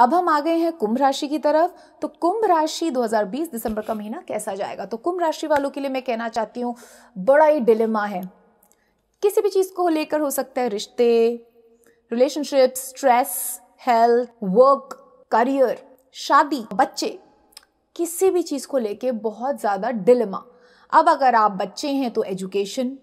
अब हम आ गए हैं कुंभ राशि की तरफ तो कुंभ राशि 2020 दिसंबर का महीना कैसा जाएगा तो कुंभ राशि वालों के लिए मैं कहना चाहती हूँ बड़ा ही डिलेमा है किसी भी चीज़ को लेकर हो सकता है रिश्ते relationship stress health work career शादी बच्चे किसी भी चीज़ को लेके बहुत ज़्यादा डिलेमा अब अगर आप बच्चे हैं तो एजुकेशन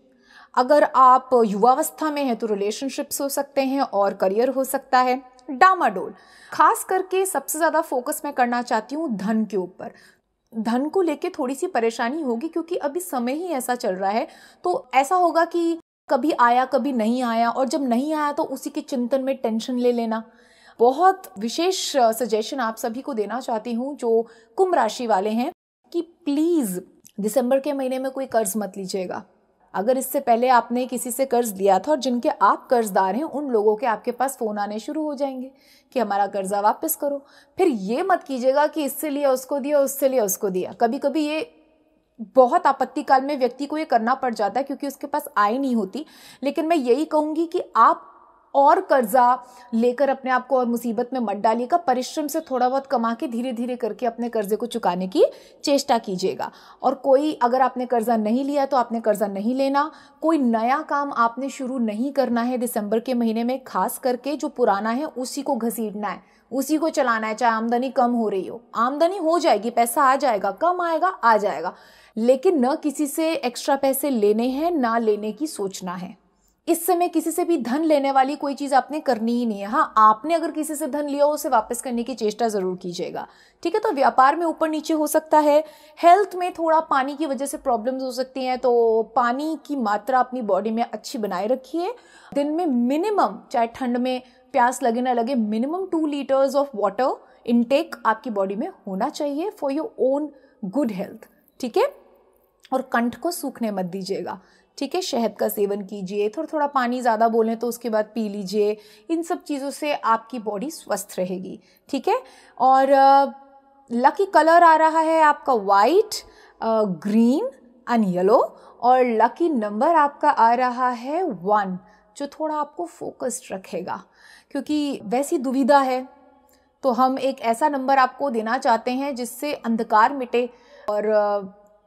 अगर आप युवावस्था में हैं तो रिलेशनशिप्स हो सकते हैं और करियर हो सकता है डामाडोल खास करके सबसे ज़्यादा फोकस मैं करना चाहती हूँ धन के ऊपर धन को लेके थोड़ी सी परेशानी होगी क्योंकि अभी समय ही ऐसा चल रहा है तो ऐसा होगा कि कभी आया कभी नहीं आया और जब नहीं आया तो उसी के चिंतन में टेंशन ले लेना बहुत विशेष सजेशन आप सभी को देना चाहती हूँ जो कुंभ राशि वाले हैं कि प्लीज़ दिसंबर के महीने में कोई कर्ज मत लीजिएगा अगर इससे पहले आपने किसी से कर्ज़ लिया था और जिनके आप कर्ज़दार हैं उन लोगों के आपके पास फ़ोन आने शुरू हो जाएंगे कि हमारा कर्ज़ा वापस करो फिर ये मत कीजिएगा कि इससे लिया उसको दिया उससे लिया उसको दिया कभी कभी ये बहुत आपत्ति काल में व्यक्ति को ये करना पड़ जाता है क्योंकि उसके पास आय नहीं होती लेकिन मैं यही कहूँगी कि आप और कर्जा लेकर अपने आप को और मुसीबत में मत डालिएगा परिश्रम से थोड़ा बहुत कमा के धीरे धीरे करके अपने कर्जे को चुकाने की चेष्टा कीजिएगा और कोई अगर आपने कर्जा नहीं लिया तो आपने कर्जा नहीं लेना कोई नया काम आपने शुरू नहीं करना है दिसंबर के महीने में खास करके जो पुराना है उसी को घसीटना है उसी को चलाना है चाहे आमदनी कम हो रही हो आमदनी हो जाएगी पैसा आ जाएगा कम आएगा आ जाएगा लेकिन न किसी से एक्स्ट्रा पैसे लेने हैं ना लेने की सोचना है इस समय किसी से भी धन लेने वाली कोई चीज़ आपने करनी ही नहीं है हाँ आपने अगर किसी से धन लिया हो उसे वापस करने की चेष्टा ज़रूर कीजिएगा ठीक है तो व्यापार में ऊपर नीचे हो सकता है हेल्थ में थोड़ा पानी की वजह से प्रॉब्लम्स हो सकती हैं तो पानी की मात्रा अपनी बॉडी में अच्छी बनाए रखिए दिन में मिनिमम चाहे ठंड में प्यास लगे ना लगे minimum two litres of water intake आपकी बॉडी में होना चाहिए for your own good health ठीक है और कंठ को सूखने मत दीजिएगा ठीक है शहद का सेवन कीजिए थोड़ा थोड़ा पानी ज़्यादा बोलें तो उसके बाद पी लीजिए इन सब चीज़ों से आपकी बॉडी स्वस्थ रहेगी ठीक है और लकी कलर आ रहा है आपका वाइट ग्रीन एंड येलो और लकी नंबर आपका आ रहा है वन जो थोड़ा आपको फोकस्ड रखेगा क्योंकि वैसी दुविधा है तो हम एक ऐसा नंबर आपको देना चाहते हैं जिससे अंधकार मिटे और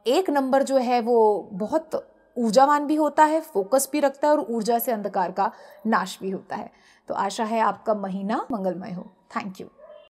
एक नंबर जो है वो बहुत ऊर्जावान भी होता है फोकस भी रखता है और ऊर्जा से अंधकार का नाश भी होता है तो आशा है आपका महीना मंगलमय हो थैंक यू